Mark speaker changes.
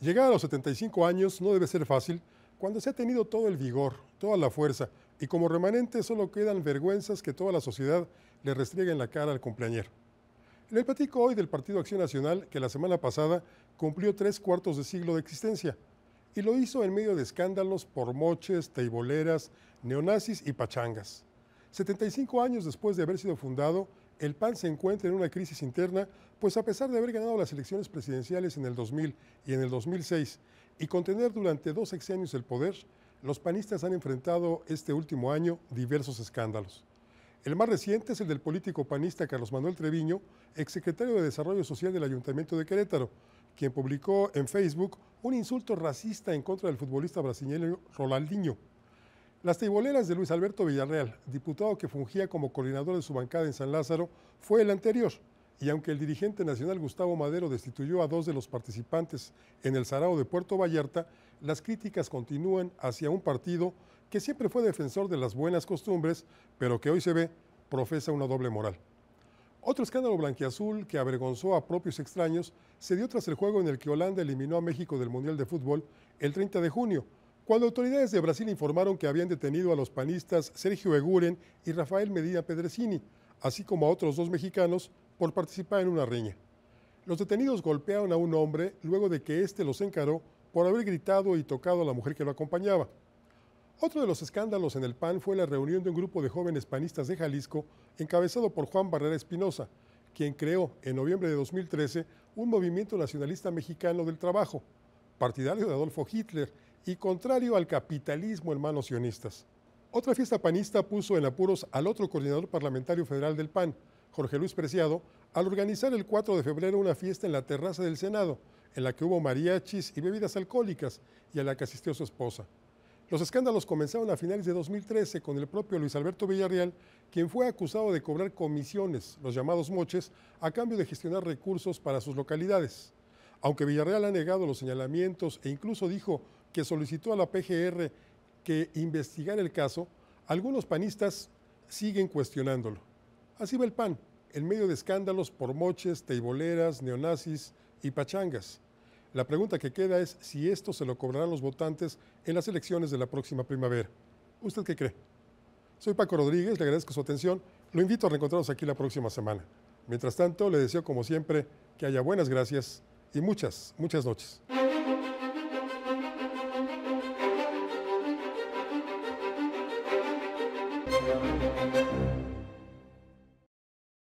Speaker 1: Llegar a los 75 años no debe ser fácil cuando se ha tenido todo el vigor, toda la fuerza y como remanente solo quedan vergüenzas que toda la sociedad le restriega en la cara al cumpleañero. En el platico hoy del Partido Acción Nacional que la semana pasada cumplió tres cuartos de siglo de existencia y lo hizo en medio de escándalos por moches, teiboleras, neonazis y pachangas. 75 años después de haber sido fundado, el PAN se encuentra en una crisis interna, pues a pesar de haber ganado las elecciones presidenciales en el 2000 y en el 2006 y contener durante dos sexenios el poder, los panistas han enfrentado este último año diversos escándalos. El más reciente es el del político panista Carlos Manuel Treviño, exsecretario de Desarrollo Social del Ayuntamiento de Querétaro, quien publicó en Facebook un insulto racista en contra del futbolista brasileño Ronaldinho. Las teiboleras de Luis Alberto Villarreal, diputado que fungía como coordinador de su bancada en San Lázaro, fue el anterior. Y aunque el dirigente nacional Gustavo Madero destituyó a dos de los participantes en el Sarao de Puerto Vallarta, las críticas continúan hacia un partido que siempre fue defensor de las buenas costumbres, pero que hoy se ve profesa una doble moral. Otro escándalo blanquiazul que avergonzó a propios extraños se dio tras el juego en el que Holanda eliminó a México del Mundial de Fútbol el 30 de junio cuando autoridades de Brasil informaron que habían detenido a los panistas Sergio Eguren y Rafael Medina Pedresini, así como a otros dos mexicanos, por participar en una riña. Los detenidos golpearon a un hombre luego de que éste los encaró por haber gritado y tocado a la mujer que lo acompañaba. Otro de los escándalos en el PAN fue la reunión de un grupo de jóvenes panistas de Jalisco, encabezado por Juan Barrera Espinosa, quien creó en noviembre de 2013 un movimiento nacionalista mexicano del trabajo, partidario de Adolfo Hitler, y contrario al capitalismo en manos sionistas. Otra fiesta panista puso en apuros al otro coordinador parlamentario federal del PAN, Jorge Luis Preciado, al organizar el 4 de febrero una fiesta en la terraza del Senado, en la que hubo mariachis y bebidas alcohólicas y a la que asistió su esposa. Los escándalos comenzaron a finales de 2013 con el propio Luis Alberto Villarreal, quien fue acusado de cobrar comisiones, los llamados moches, a cambio de gestionar recursos para sus localidades. Aunque Villarreal ha negado los señalamientos e incluso dijo que solicitó a la PGR que investigara el caso, algunos panistas siguen cuestionándolo. Así va el PAN, en medio de escándalos por moches, teiboleras, neonazis y pachangas. La pregunta que queda es si esto se lo cobrarán los votantes en las elecciones de la próxima primavera. ¿Usted qué cree? Soy Paco Rodríguez, le agradezco su atención. Lo invito a reencontrarnos aquí la próxima semana. Mientras tanto, le deseo como siempre que haya buenas gracias y muchas, muchas noches. thank you